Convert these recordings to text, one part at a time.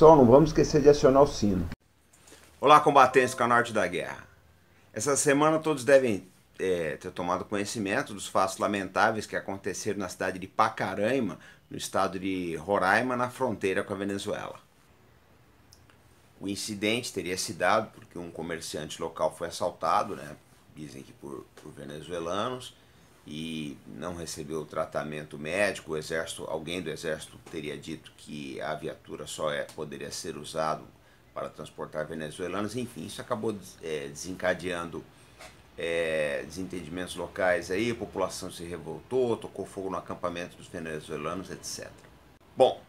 Pessoal, não vamos esquecer de acionar o sino. Olá, combatentes do a Norte da Guerra. Essa semana todos devem é, ter tomado conhecimento dos fatos lamentáveis que aconteceram na cidade de Pacaraima, no estado de Roraima, na fronteira com a Venezuela. O incidente teria se dado porque um comerciante local foi assaltado, né? dizem que por, por venezuelanos, e não recebeu tratamento médico, o exército, alguém do exército teria dito que a viatura só é, poderia ser usado para transportar venezuelanos, enfim, isso acabou é, desencadeando é, desentendimentos locais aí, a população se revoltou, tocou fogo no acampamento dos venezuelanos, etc. Bom,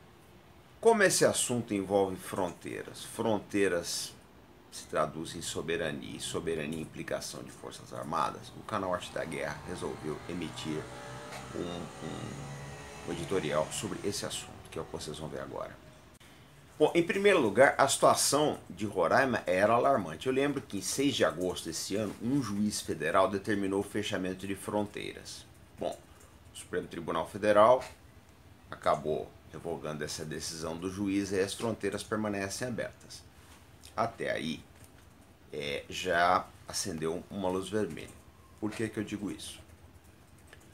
como esse assunto envolve fronteiras, fronteiras se traduz em soberania, e soberania implicação de forças armadas, o canal Arte da Guerra resolveu emitir um, um, um editorial sobre esse assunto, que é o que vocês vão ver agora. Bom, em primeiro lugar, a situação de Roraima era alarmante. Eu lembro que em 6 de agosto desse ano, um juiz federal determinou o fechamento de fronteiras. Bom, o Supremo Tribunal Federal acabou revogando essa decisão do juiz e as fronteiras permanecem abertas até aí é, já acendeu uma luz vermelha. Por que, que eu digo isso?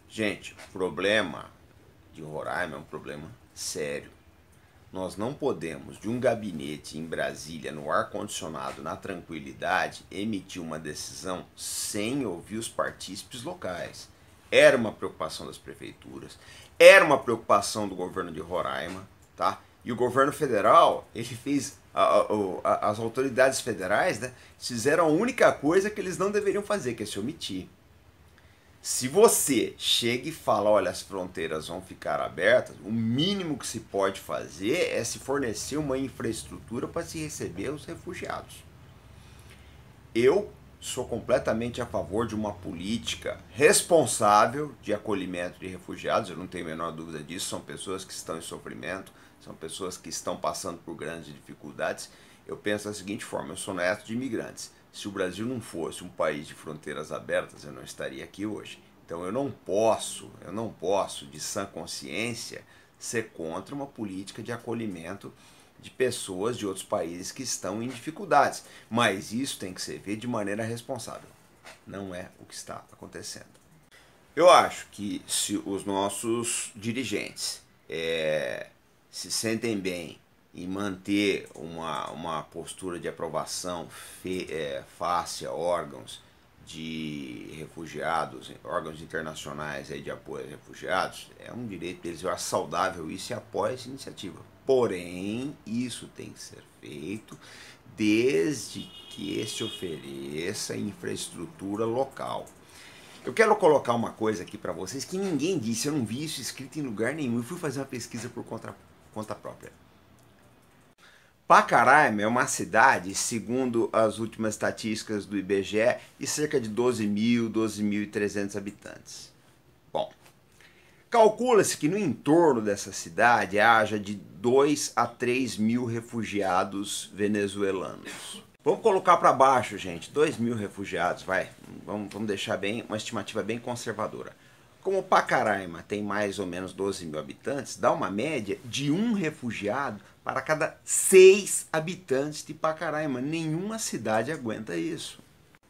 Gente, o problema de Roraima é um problema sério. Nós não podemos, de um gabinete em Brasília, no ar-condicionado, na tranquilidade, emitir uma decisão sem ouvir os partícipes locais. Era uma preocupação das prefeituras, era uma preocupação do governo de Roraima, tá? E o governo federal, ele fez as autoridades federais né, fizeram a única coisa que eles não deveriam fazer, que é se omitir. Se você chega e fala, olha, as fronteiras vão ficar abertas, o mínimo que se pode fazer é se fornecer uma infraestrutura para se receber os refugiados. Eu sou completamente a favor de uma política responsável de acolhimento de refugiados, eu não tenho a menor dúvida disso, são pessoas que estão em sofrimento, são pessoas que estão passando por grandes dificuldades. Eu penso da seguinte forma: eu sou neto de imigrantes. Se o Brasil não fosse um país de fronteiras abertas, eu não estaria aqui hoje. Então eu não posso, eu não posso, de sã consciência, ser contra uma política de acolhimento de pessoas de outros países que estão em dificuldades. Mas isso tem que ser visto de maneira responsável. Não é o que está acontecendo. Eu acho que se os nossos dirigentes é, se sentem bem e manter uma, uma postura de aprovação fe, é, face a órgãos de refugiados, órgãos internacionais aí de apoio a refugiados, é um direito deles, eu acho saudável isso e apoio essa iniciativa. Porém, isso tem que ser feito desde que se ofereça infraestrutura local. Eu quero colocar uma coisa aqui para vocês que ninguém disse, eu não vi isso escrito em lugar nenhum, eu fui fazer uma pesquisa por conta conta própria. Pacaraima é uma cidade, segundo as últimas estatísticas do IBGE, de cerca de 12.000, 12.300 habitantes. Bom, calcula-se que no entorno dessa cidade haja de 2 a 3 mil refugiados venezuelanos. Vamos colocar para baixo, gente, 2 mil refugiados, vai, vamos, vamos deixar bem uma estimativa bem conservadora. Como Pacaraima tem mais ou menos 12 mil habitantes, dá uma média de um refugiado para cada seis habitantes de Pacaraima. Nenhuma cidade aguenta isso.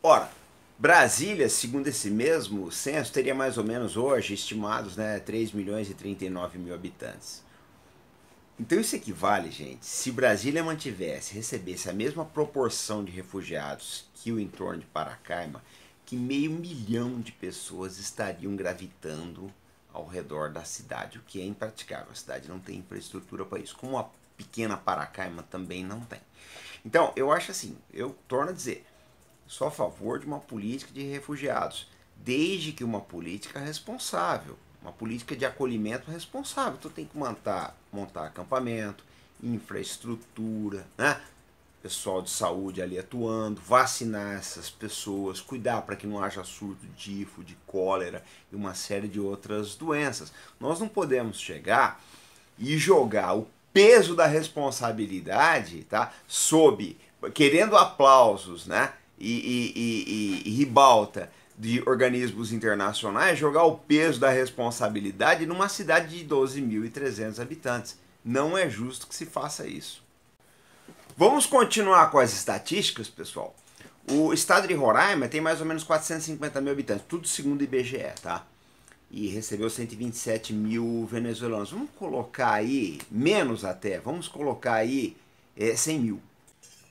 Ora, Brasília, segundo esse mesmo censo, teria mais ou menos hoje estimados né, 3 milhões e 39 mil habitantes. Então isso equivale, gente, se Brasília mantivesse, recebesse a mesma proporção de refugiados que o entorno de Paracaima, que meio milhão de pessoas estariam gravitando ao redor da cidade, o que é impraticável. A cidade não tem infraestrutura para isso, como a pequena Paracaima também não tem. Então, eu acho assim, eu torno a dizer, sou a favor de uma política de refugiados, desde que uma política responsável, uma política de acolhimento responsável. Então tem que montar, montar acampamento, infraestrutura, né? pessoal de saúde ali atuando, vacinar essas pessoas, cuidar para que não haja surto de tifo, de cólera e uma série de outras doenças. Nós não podemos chegar e jogar o peso da responsabilidade, tá? Sob querendo aplausos, né? E, e, e, e, ribalta de organismos internacionais jogar o peso da responsabilidade numa cidade de 12.300 habitantes. Não é justo que se faça isso. Vamos continuar com as estatísticas, pessoal. O estado de Roraima tem mais ou menos 450 mil habitantes, tudo segundo o IBGE, tá? E recebeu 127 mil venezuelanos. Vamos colocar aí, menos até, vamos colocar aí é, 100 mil.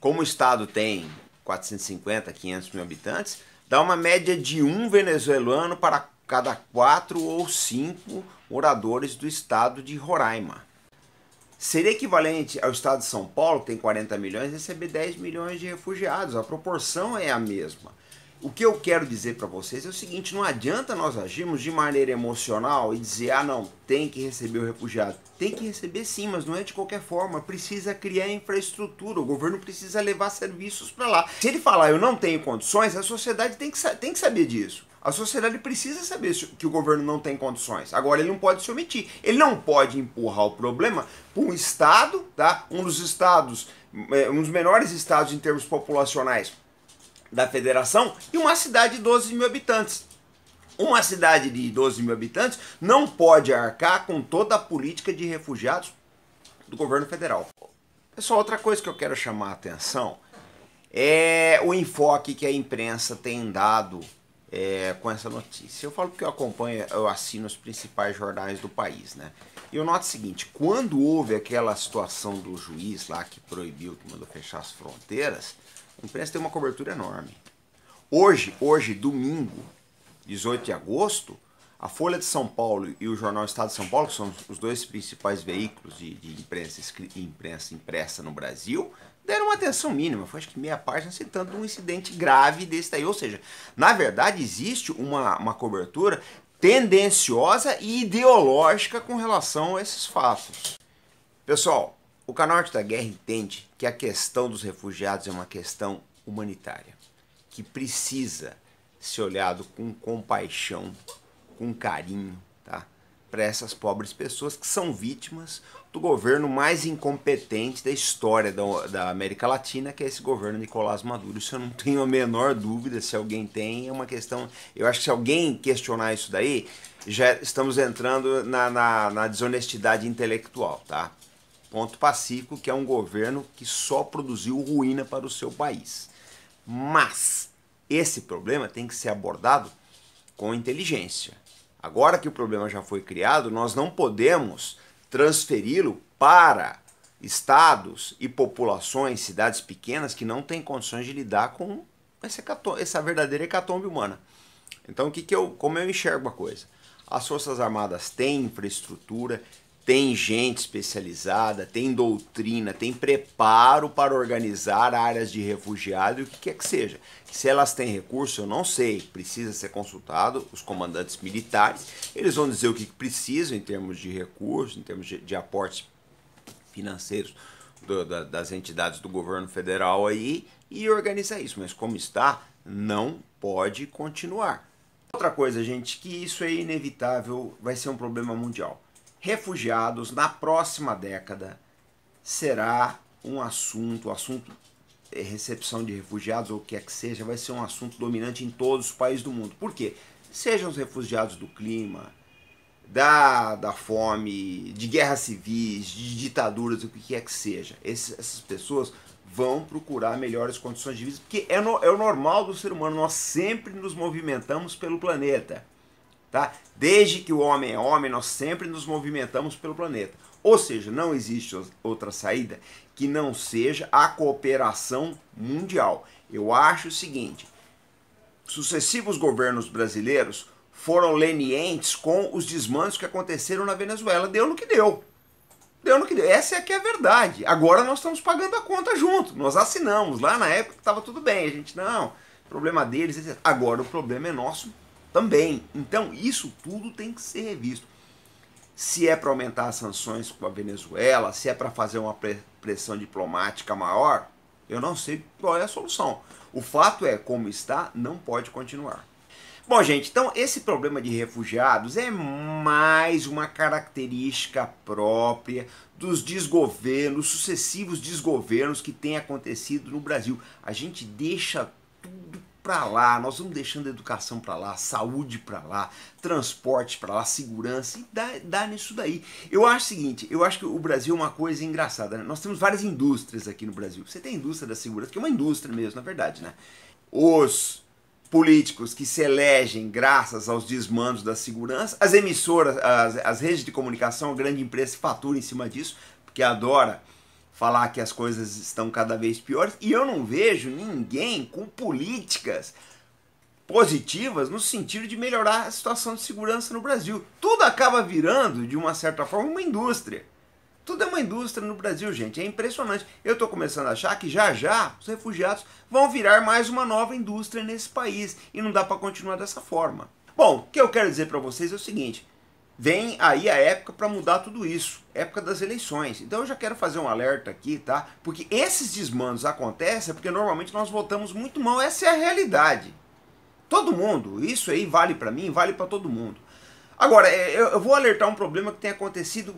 Como o estado tem 450, 500 mil habitantes, dá uma média de um venezuelano para cada quatro ou cinco moradores do estado de Roraima. Seria equivalente ao estado de São Paulo, que tem 40 milhões, receber 10 milhões de refugiados. A proporção é a mesma. O que eu quero dizer para vocês é o seguinte: não adianta nós agirmos de maneira emocional e dizer, ah, não, tem que receber o refugiado. Tem que receber sim, mas não é de qualquer forma. Precisa criar infraestrutura, o governo precisa levar serviços para lá. Se ele falar, eu não tenho condições, a sociedade tem que, tem que saber disso. A sociedade precisa saber que o governo não tem condições. Agora, ele não pode se omitir. Ele não pode empurrar o problema para um Estado, tá? um dos estados, é, um dos menores estados em termos populacionais da federação, e uma cidade de 12 mil habitantes. Uma cidade de 12 mil habitantes não pode arcar com toda a política de refugiados do governo federal. Pessoal, outra coisa que eu quero chamar a atenção é o enfoque que a imprensa tem dado é, com essa notícia. Eu falo que eu acompanho, eu assino os principais jornais do país, né? E eu noto o seguinte, quando houve aquela situação do juiz lá que proibiu, que mandou fechar as fronteiras, a imprensa tem uma cobertura enorme. Hoje, hoje, domingo, 18 de agosto, a Folha de São Paulo e o Jornal Estado de São Paulo, que são os dois principais veículos de, de imprensa, imprensa impressa no Brasil, deram uma atenção mínima. Foi acho que meia página citando um incidente grave desse daí. Ou seja, na verdade existe uma, uma cobertura tendenciosa e ideológica com relação a esses fatos. Pessoal, o canal Arte da Guerra entende que a questão dos refugiados é uma questão humanitária, que precisa ser olhado com compaixão com carinho tá? para essas pobres pessoas que são vítimas do governo mais incompetente da história da, da América Latina, que é esse governo Nicolás Maduro. Isso eu não tenho a menor dúvida. Se alguém tem, é uma questão. Eu acho que se alguém questionar isso daí, já estamos entrando na, na, na desonestidade intelectual, tá? Ponto pacífico, que é um governo que só produziu ruína para o seu país. Mas esse problema tem que ser abordado com inteligência Agora que o problema já foi criado, nós não podemos transferi-lo para estados e populações, cidades pequenas que não têm condições de lidar com essa verdadeira hecatombe humana. Então, o que, que eu, como eu enxergo a coisa? As Forças Armadas têm infraestrutura, tem gente especializada, tem doutrina, tem preparo para organizar áreas de refugiado e o que quer que seja. Se elas têm recurso, eu não sei, precisa ser consultado os comandantes militares, eles vão dizer o que precisam em termos de recursos, em termos de, de aportes financeiros do, da, das entidades do governo federal aí e organizar isso. Mas como está, não pode continuar. Outra coisa, gente, que isso é inevitável, vai ser um problema mundial refugiados na próxima década será um assunto, o assunto eh, recepção de refugiados ou o que é que seja, vai ser um assunto dominante em todos os países do mundo. Por quê? Sejam os refugiados do clima, da, da fome, de guerras civis, de ditaduras, o que é que seja. essas pessoas vão procurar melhores condições de vida, porque é, no, é o normal do ser humano, nós sempre nos movimentamos pelo planeta. Tá? Desde que o homem é homem, nós sempre nos movimentamos pelo planeta. Ou seja, não existe outra saída que não seja a cooperação mundial. Eu acho o seguinte: sucessivos governos brasileiros foram lenientes com os desmandos que aconteceram na Venezuela. Deu no que deu. Deu no que deu. Essa é que é a verdade. Agora nós estamos pagando a conta junto. Nós assinamos. Lá na época estava tudo bem. A gente, não, problema deles. Etc. Agora o problema é nosso também. Então, isso tudo tem que ser revisto. Se é para aumentar as sanções com a Venezuela, se é para fazer uma pressão diplomática maior, eu não sei qual é a solução. O fato é, como está, não pode continuar. Bom, gente, então esse problema de refugiados é mais uma característica própria dos desgovernos, sucessivos desgovernos que têm acontecido no Brasil. A gente deixa para lá, nós vamos deixando a educação para lá, saúde para lá, transporte para lá, segurança, e dá, dá nisso daí. Eu acho o seguinte, eu acho que o Brasil é uma coisa engraçada, né? Nós temos várias indústrias aqui no Brasil. Você tem a indústria da segurança, que é uma indústria mesmo, na verdade, né? Os políticos que se elegem graças aos desmandos da segurança, as emissoras, as, as redes de comunicação, a grande empresa fatura em cima disso, porque adora falar que as coisas estão cada vez piores e eu não vejo ninguém com políticas positivas no sentido de melhorar a situação de segurança no Brasil. Tudo acaba virando, de uma certa forma, uma indústria. Tudo é uma indústria no Brasil, gente. É impressionante. Eu estou começando a achar que já já os refugiados vão virar mais uma nova indústria nesse país e não dá para continuar dessa forma. Bom, o que eu quero dizer para vocês é o seguinte: Vem aí a época para mudar tudo isso, época das eleições. Então eu já quero fazer um alerta aqui, tá? Porque esses desmandos acontecem porque normalmente nós votamos muito mal, essa é a realidade. Todo mundo, isso aí vale para mim, vale para todo mundo. Agora, é, eu vou alertar um problema que tem acontecido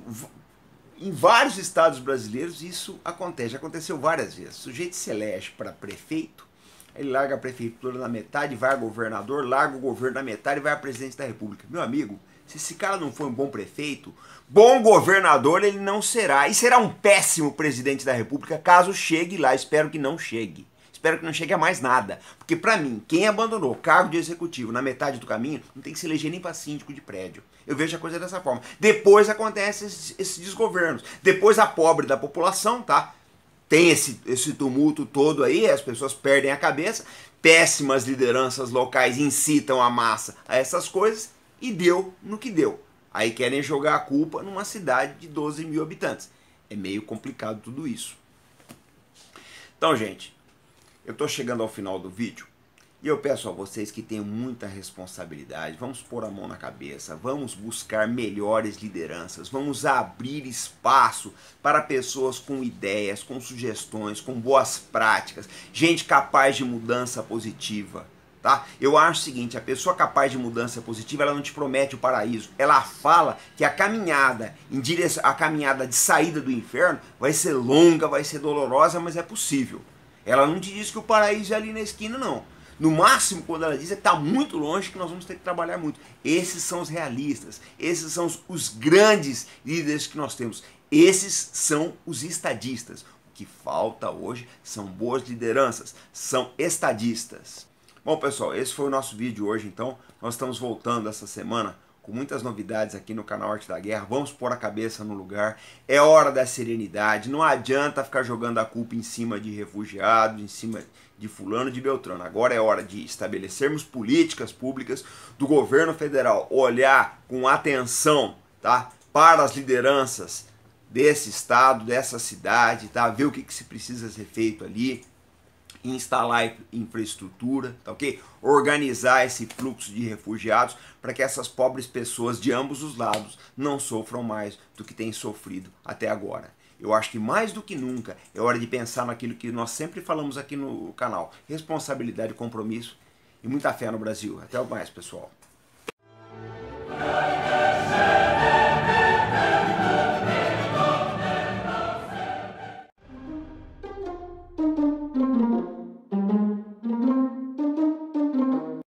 em vários estados brasileiros, isso acontece, aconteceu várias vezes. O sujeito se elege para prefeito, ele larga a prefeitura na metade, vai a governador, larga o governo na metade e vai a presidente da república. Meu amigo, se esse cara não for um bom prefeito, bom governador ele não será. E será um péssimo presidente da República caso chegue lá. Espero que não chegue. Espero que não chegue a mais nada. Porque, para mim, quem abandonou o cargo de executivo na metade do caminho não tem que se eleger nem para síndico de prédio. Eu vejo a coisa dessa forma. Depois acontece esses, esses desgovernos. Depois a pobre da população, tá? Tem esse, esse tumulto todo aí, as pessoas perdem a cabeça. Péssimas lideranças locais incitam a massa a essas coisas e deu no que deu. Aí querem jogar a culpa numa cidade de 12 mil habitantes. É meio complicado tudo isso. Então, gente, eu estou chegando ao final do vídeo e eu peço a vocês que tenham muita responsabilidade. Vamos pôr a mão na cabeça, vamos buscar melhores lideranças, vamos abrir espaço para pessoas com ideias, com sugestões, com boas práticas, gente capaz de mudança positiva tá? Eu acho o seguinte, a pessoa capaz de mudança positiva, ela não te promete o paraíso. Ela fala que a caminhada em direção a caminhada de saída do inferno vai ser longa, vai ser dolorosa, mas é possível. Ela não te diz que o paraíso é ali na esquina, não. No máximo, quando ela diz é que está muito longe, que nós vamos ter que trabalhar muito. Esses são os realistas, esses são os grandes líderes que nós temos. Esses são os estadistas. O que falta hoje são boas lideranças, são estadistas. Bom, pessoal, esse foi o nosso vídeo hoje, então. Nós estamos voltando essa semana com muitas novidades aqui no canal Arte da Guerra. Vamos pôr a cabeça no lugar. É hora da serenidade. Não adianta ficar jogando a culpa em cima de refugiados, em cima de fulano, de Beltrano. Agora é hora de estabelecermos políticas públicas do governo federal, olhar com atenção, tá? Para as lideranças desse estado, dessa cidade, tá? Ver o que, que se precisa ser feito ali, instalar infraestrutura, tá ok? Organizar esse fluxo de refugiados para que essas pobres pessoas de ambos os lados não sofram mais do que têm sofrido até agora. Eu acho que mais do que nunca é hora de pensar naquilo que nós sempre falamos aqui no canal: responsabilidade, compromisso e muita fé no Brasil. Até mais, pessoal.